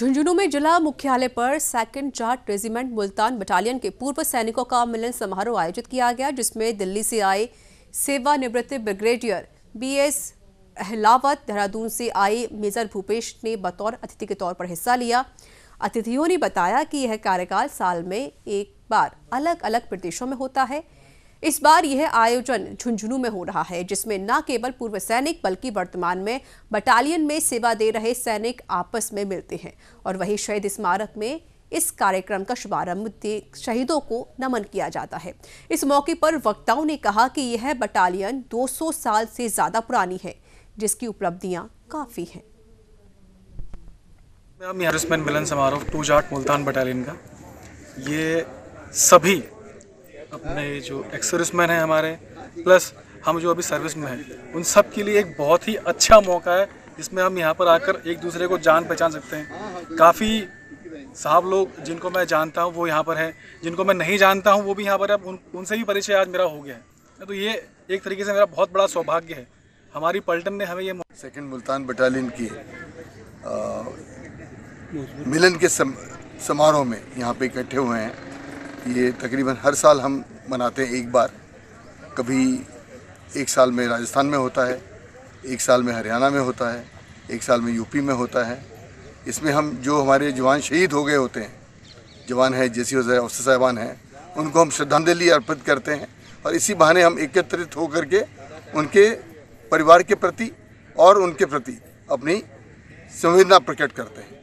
झुंझुनू में जिला मुख्यालय पर second Jat regiment Multan battalion के पूर्व सैनिकों का मिलन समारोह आयोजित किया गया जिसमें दिल्ली से आए सेवानिवृत्त brigadier B S Ahlawat Dehradun से आए मेजर भूपेश ने बतौर अतिथि के तौर पर हिस्सा लिया अतिथियों ने बताया कि यह कार्यकाल साल में एक बार अलग अलग प्रदेशों में होता है इस बार यह आयोजन झुंझुनू में हो रहा है जिसमें न केवल पूर्व सैनिक बल्कि वर्तमान में बटालियन में सेवा दे रहे सैनिक आपस में मिलते हैं और वही शहीद स्मारक में इस कार्यक्रम का शुभारंभ शहीदों को नमन किया जाता है इस मौके पर वक्ताओं ने कहा कि यह बटालियन 200 साल से ज़्यादा पुरानी है जिसकी उपलब्धियां काफ़ी हैं मेरा मिलन समारोह टू जाट मुल्तान बटालियन का ये सभी अपने जो एक्सर्विसमैन हैं हमारे प्लस हम जो अभी सर्विस में हैं उन सब के लिए एक बहुत ही अच्छा मौका है जिसमें हम यहाँ पर आकर एक दूसरे को जान पहचान सकते हैं काफ़ी साहब लोग जिनको मैं जानता हूँ वो यहाँ पर है जिनको मैं नहीं जानता हूँ वो भी यहाँ पर है उन, उनसे भी परिचय आज मेरा हो गया है तो ये एक तरीके से मेरा बहुत बड़ा सौभाग्य है हमारी पलटन ने हमें ये सेकेंड मुल्तान बटालियन की आ, मिलन के सम, समारोह में यहाँ पे इकट्ठे हुए हैं ये तकरीबन हर साल हम मनाते हैं एक बार कभी एक साल में राजस्थान में होता है एक साल में हरियाणा में होता है एक साल में यूपी में होता है इसमें हम जो हमारे जवान शहीद हो गए होते हैं जवान हैं जैसी अफसर साहबान हैं उनको हम श्रद्धांजलि अर्पित करते हैं और इसी बहाने हम एकत्रित होकर के उनके परिवार के प्रति और उनके प्रति अपनी संवेदना प्रकट करते हैं